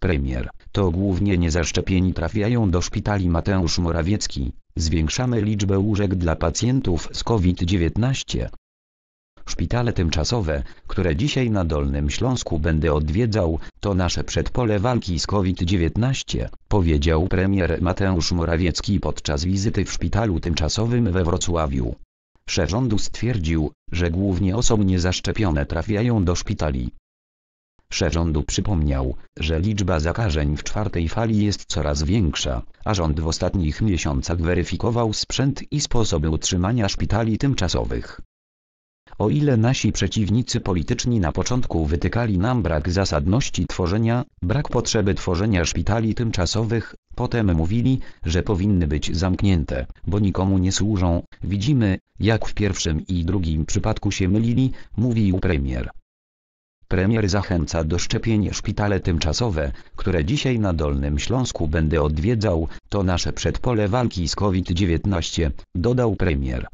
Premier, to głównie niezaszczepieni trafiają do szpitali Mateusz Morawiecki, zwiększamy liczbę łóżek dla pacjentów z COVID-19. Szpitale tymczasowe, które dzisiaj na Dolnym Śląsku będę odwiedzał, to nasze przedpole walki z COVID-19, powiedział premier Mateusz Morawiecki podczas wizyty w szpitalu tymczasowym we Wrocławiu. Szef rządu stwierdził, że głównie osoby niezaszczepione trafiają do szpitali, Przerządu przypomniał, że liczba zakażeń w czwartej fali jest coraz większa, a rząd w ostatnich miesiącach weryfikował sprzęt i sposoby utrzymania szpitali tymczasowych. O ile nasi przeciwnicy polityczni na początku wytykali nam brak zasadności tworzenia, brak potrzeby tworzenia szpitali tymczasowych, potem mówili, że powinny być zamknięte, bo nikomu nie służą, widzimy, jak w pierwszym i drugim przypadku się mylili, mówił premier. Premier zachęca do szczepień szpitale tymczasowe, które dzisiaj na Dolnym Śląsku będę odwiedzał, to nasze przedpole walki z COVID-19, dodał premier.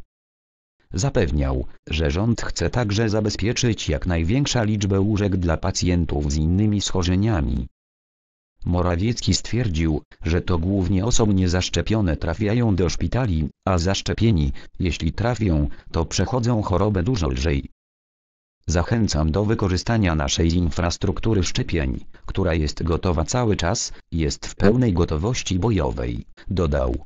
Zapewniał, że rząd chce także zabezpieczyć jak największa liczbę łóżek dla pacjentów z innymi schorzeniami. Morawiecki stwierdził, że to głównie osoby niezaszczepione trafiają do szpitali, a zaszczepieni, jeśli trafią, to przechodzą chorobę dużo lżej. Zachęcam do wykorzystania naszej infrastruktury szczepień, która jest gotowa cały czas, jest w pełnej gotowości bojowej, dodał.